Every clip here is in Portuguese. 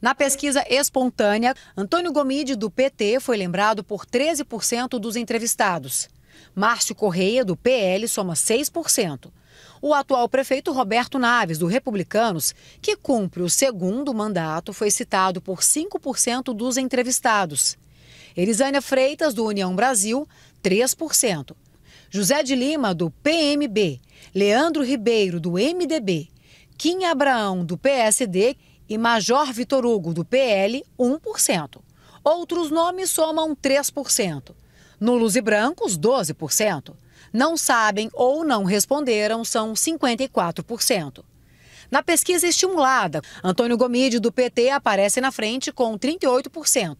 Na pesquisa espontânea, Antônio Gomide, do PT, foi lembrado por 13% dos entrevistados. Márcio Correia, do PL, soma 6%. O atual prefeito Roberto Naves, do Republicanos, que cumpre o segundo mandato, foi citado por 5% dos entrevistados. Elisânia Freitas, do União Brasil, 3%. José de Lima, do PMB. Leandro Ribeiro, do MDB. Kim Abraão, do PSD, e Major Vitor Hugo, do PL, 1%. Outros nomes somam 3%. Nulos e brancos, 12%. Não sabem ou não responderam são 54%. Na pesquisa estimulada, Antônio Gomide, do PT, aparece na frente com 38%.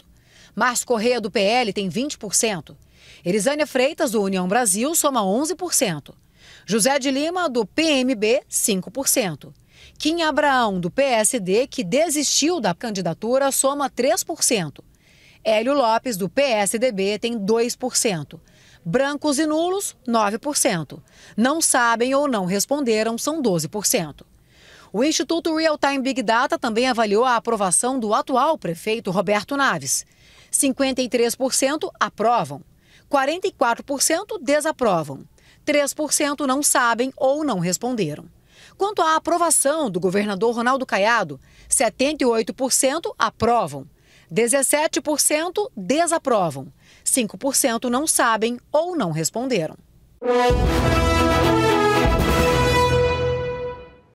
Márcio Correia, do PL, tem 20%. Elisânia Freitas, do União Brasil, soma 11%. José de Lima, do PMB, 5%. Kim Abraão, do PSD, que desistiu da candidatura, soma 3%. Hélio Lopes, do PSDB, tem 2%. Brancos e nulos, 9%. Não sabem ou não responderam, são 12%. O Instituto Real Time Big Data também avaliou a aprovação do atual prefeito Roberto Naves. 53% aprovam, 44% desaprovam, 3% não sabem ou não responderam. Quanto à aprovação do governador Ronaldo Caiado, 78% aprovam, 17% desaprovam, 5% não sabem ou não responderam.